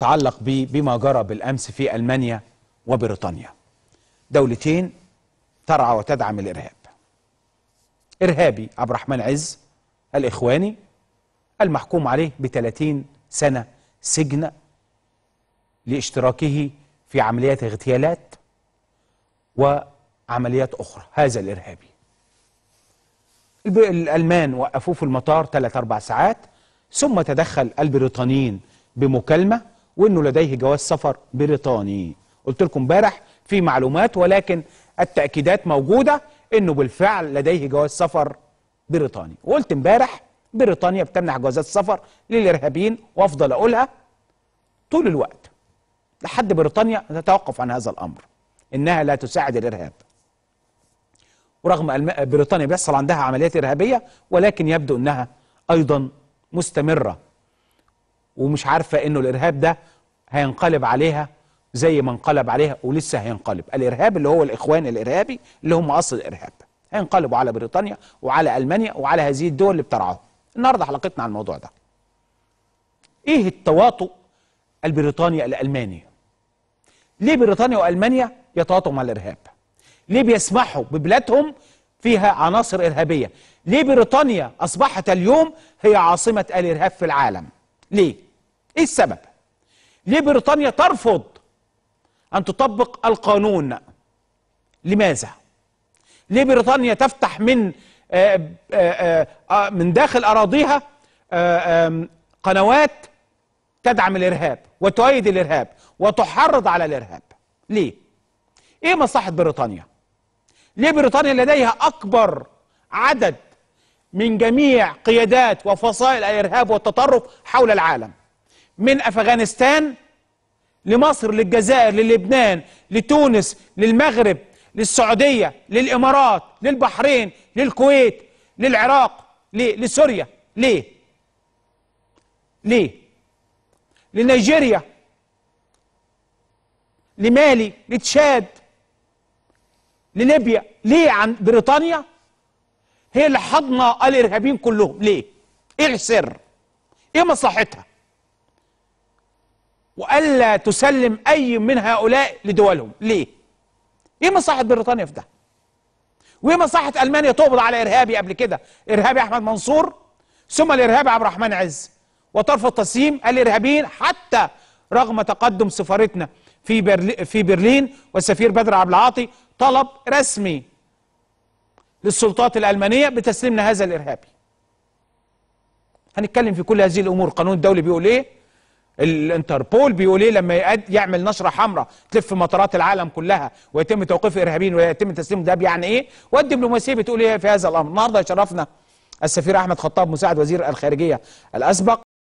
تعلق بما جرى بالأمس في ألمانيا وبريطانيا دولتين ترعى وتدعم الإرهاب إرهابي عبد الرحمن عز الإخواني المحكوم عليه ب 30 سنة سجن لاشتراكه في عمليات اغتيالات وعمليات أخرى هذا الإرهابي الألمان وقفوه في المطار ثلاث أربع ساعات ثم تدخل البريطانيين بمكالمة وانه لديه جواز سفر بريطاني قلت لكم امبارح في معلومات ولكن التاكيدات موجوده انه بالفعل لديه جواز سفر بريطاني وقلت امبارح بريطانيا بتمنح جوازات سفر للارهابيين وافضل اقولها طول الوقت لحد بريطانيا تتوقف عن هذا الامر انها لا تساعد الارهاب ورغم بريطانيا بيحصل عندها عمليات ارهابيه ولكن يبدو انها ايضا مستمره ومش عارفة انه الارهاب ده هينقلب عليها زي ما انقلب عليها ولسه هينقلب الارهاب اللي هو الاخوان الارهابي اللي هم اصل الارهاب هينقلبوا على بريطانيا وعلى المانيا وعلى هذه الدول اللي بترعاهم النهارده حلقتنا عن الموضوع ده ايه التواطؤ البريطاني الالماني ليه بريطانيا والمانيا يتواطؤوا مع الارهاب ليه بيسمحوا ببلادهم فيها عناصر ارهابيه ليه بريطانيا اصبحت اليوم هي عاصمه الارهاب في العالم ليه ايه السبب ليه بريطانيا ترفض ان تطبق القانون لماذا ليه بريطانيا تفتح من آه، آه، آه، من داخل اراضيها قنوات تدعم الارهاب وتؤيد الارهاب وتحرض على الارهاب ليه ايه مصلحه بريطانيا ليه بريطانيا لديها اكبر عدد من جميع قيادات وفصائل الارهاب والتطرف حول العالم من أفغانستان لمصر للجزائر للبنان لتونس للمغرب للسعودية للإمارات للبحرين للكويت للعراق لسوريا ليه ليه لنيجيريا لمالي لتشاد لليبيا ليه عن بريطانيا هي اللي حضنه الارهابيين كلهم ليه ايه السر ايه مصلحتها والا تسلم اي من هؤلاء لدولهم ليه ايه مصلحه بريطانيا في ده وايه مصلحه المانيا تقبض على ارهابي قبل كده ارهابي احمد منصور ثم الارهابي عبد الرحمن عز وطرف التصميم الارهابيين حتى رغم تقدم سفارتنا في برلين في برلين والسفير بدر عبد العاطي طلب رسمي للسلطات الالمانيه بتسليمنا هذا الارهابي هنتكلم في كل هذه الامور قانون الدولي بيقول ايه الانتربول بيقول ايه لما يعمل نشره حمراء تلف مطارات العالم كلها ويتم توقيف ارهابيين ويتم تسليم ده يعني ايه والدبلوماسيه بتقول ايه في هذا الامر النهارده يشرفنا السفير احمد خطاب مساعد وزير الخارجيه الاسبق